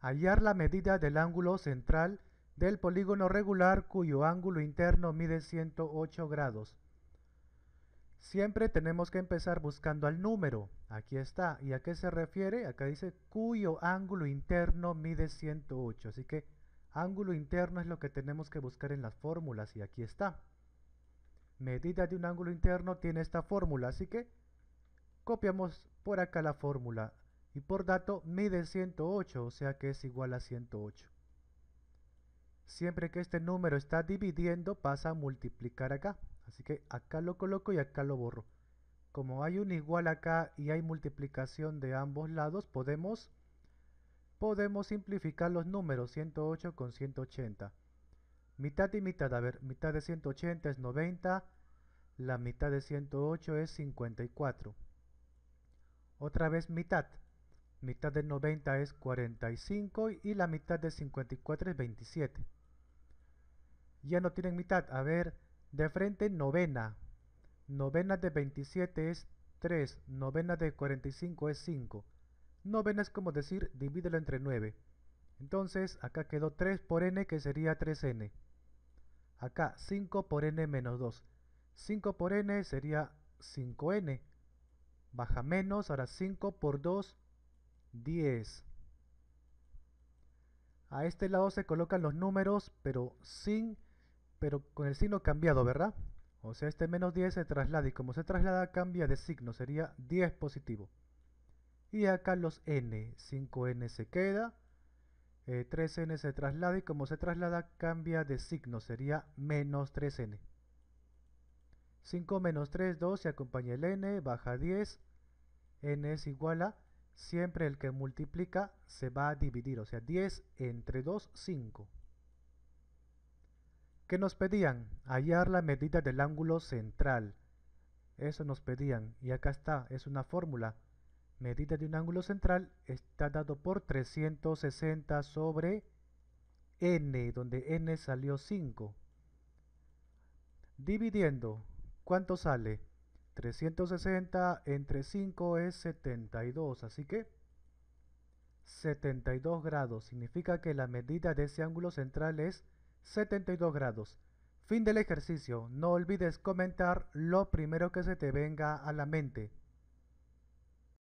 Hallar la medida del ángulo central del polígono regular cuyo ángulo interno mide 108 grados. Siempre tenemos que empezar buscando al número. Aquí está. ¿Y a qué se refiere? Acá dice cuyo ángulo interno mide 108. Así que ángulo interno es lo que tenemos que buscar en las fórmulas y aquí está. Medida de un ángulo interno tiene esta fórmula, así que copiamos por acá la fórmula y por dato mide 108, o sea que es igual a 108. Siempre que este número está dividiendo pasa a multiplicar acá, así que acá lo coloco y acá lo borro. Como hay un igual acá y hay multiplicación de ambos lados, podemos, podemos simplificar los números 108 con 180. Mitad y mitad, a ver, mitad de 180 es 90, la mitad de 108 es 54. Otra vez mitad, mitad de 90 es 45 y la mitad de 54 es 27 ya no tienen mitad, a ver, de frente novena novena de 27 es 3, novena de 45 es 5 novena es como decir, divídelo entre 9 entonces acá quedó 3 por n que sería 3n acá 5 por n menos 2 5 por n sería 5n baja menos, ahora 5 por 2 10. A este lado se colocan los números, pero sin, pero con el signo cambiado, ¿verdad? O sea, este menos 10 se traslada y como se traslada cambia de signo, sería 10 positivo. Y acá los n, 5n se queda, 3n eh, se traslada y como se traslada cambia de signo, sería menos 3n. 5 menos 3, 2, se acompaña el n, baja 10, n es igual a siempre el que multiplica se va a dividir, o sea, 10 entre 2, 5. ¿Qué nos pedían? Hallar la medida del ángulo central. Eso nos pedían, y acá está, es una fórmula. Medida de un ángulo central está dado por 360 sobre n, donde n salió 5. Dividiendo, ¿cuánto sale? 360 entre 5 es 72, así que 72 grados. Significa que la medida de ese ángulo central es 72 grados. Fin del ejercicio. No olvides comentar lo primero que se te venga a la mente.